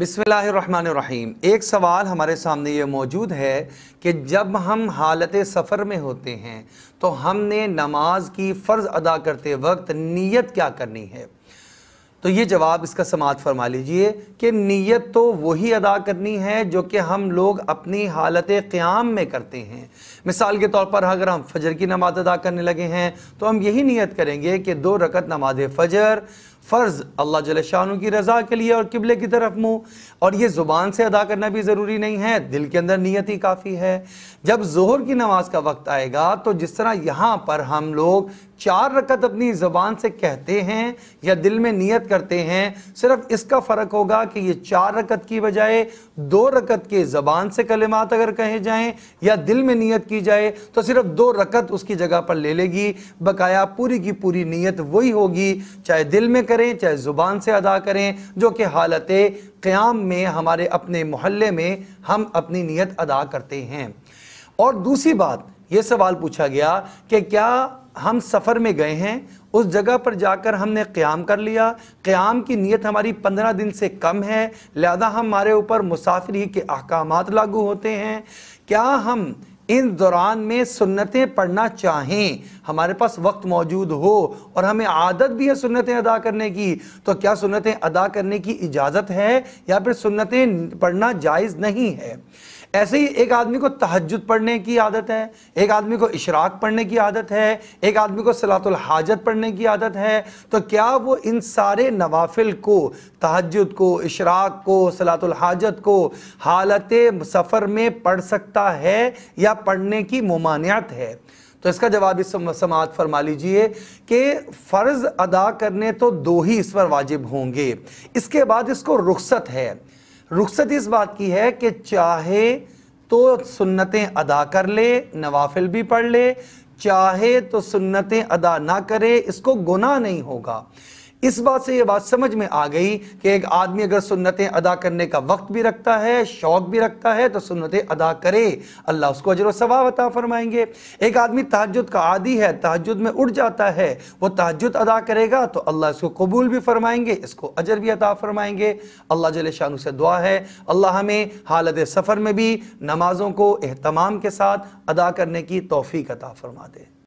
बिसमीम एक सवाल हमारे सामने ये मौजूद है कि जब हम हालत सफ़र में होते हैं तो हमने नमाज की फ़र्ज़ अदा करते वक्त नीयत क्या करनी है तो ये जवाब इसका समात फरमा लीजिए कि नीयत तो वही अदा करनी है जो कि हम लोग अपनी हालत क़्याम में करते हैं मिसाल के तौर पर अगर हम फजर की नमाज़ अदा करने लगे हैं तो हम यही नीयत करेंगे कि दो रकत नमाज फ़जर फ़र्ज़ अल्लाह जल शाह की रज़ा के लिए और किबले की तरफ मुँह और ये ज़ुबान से अदा करना भी ज़रूरी नहीं है दिल के अंदर नीयत ही काफ़ी है जब जोहर की नमाज का वक्त आएगा तो जिस तरह यहाँ पर हम लोग चार रकत अपनी ज़बान से कहते हैं या दिल में नीयत करते हैं सिर्फ इसका फ़र्क होगा कि ये चार रकत की बजाय दो रकत के ज़बान से कलमात अगर कहे जाएँ या दिल में नीयत की जाए तो सिर्फ दो रकत उसकी जगह पर ले लेगी बकाया पूरी की पूरी नीयत वही होगी चाहे दिल में करें चाहे ज़ुबान से अदा करें जो कि हालत क़्याम में हमारे अपने मोहल्ले में हम अपनी नीयत अदा करते हैं और दूसरी बात ये सवाल पूछा गया कि क्या हम सफ़र में गए हैं उस जगह पर जाकर हमने क़्याम कर लिया क़्याम की नीयत हमारी पंद्रह दिन से कम है लिहाजा हमारे ऊपर मुसाफिरी के अहकाम लागू होते हैं क्या हम इन दौरान में सुन्नतें पढ़ना चाहें हमारे पास वक्त मौजूद हो और हमें आदत भी है सुन्नतें अदा करने की तो क्या सुन्नतें अदा करने की इजाज़त है या फिर सुन्नतें पढ़ना जायज़ नहीं है ऐसे ही एक आदमी को तहजद पढ़ने की आदत है एक आदमी को इशराक पढ़ने की आदत है एक आदमी को सलातुल हाजत पढ़ने की आदत है तो क्या वो इन सारे नवाफिल को तहजद को इशराक को सलातुल हाजत को हालत सफ़र में पढ़ सकता है या पढ़ने की ममानियत है तो इसका जवाब इस समात फरमा लीजिए कि फ़र्ज़ अदा करने तो दो ही इस पर वाजिब होंगे इसके बाद इसको रुख्सत है रुखसत इस बात की है कि चाहे तो सुन्नतें अदा कर ले नवाफिल भी पढ़ ले चाहे तो सुन्नतें अदा ना करे इसको गुनाह नहीं होगा इस बात से ये बात समझ में आ गई कि एक आदमी अगर सुन्नतें अदा करने का वक्त भी रखता है शौक भी रखता है तो सुन्नतें अदा करे अल्लाह उसको अजर सवाब अता फरमाएंगे एक आदमी तहजद का आदि है तहजद में उठ जाता है वो तहजद अदा करेगा तो अल्लाह इसको कबूल भी फरमाएंगे इसको अजर भी अता फरमाएंगे अल्लाह जल शाह से दुआ है अल्लाह हमें हालत सफ़र में भी नमाज़ों को अहतमाम के साथ अदा करने की तोफ़ी अता फरमा दे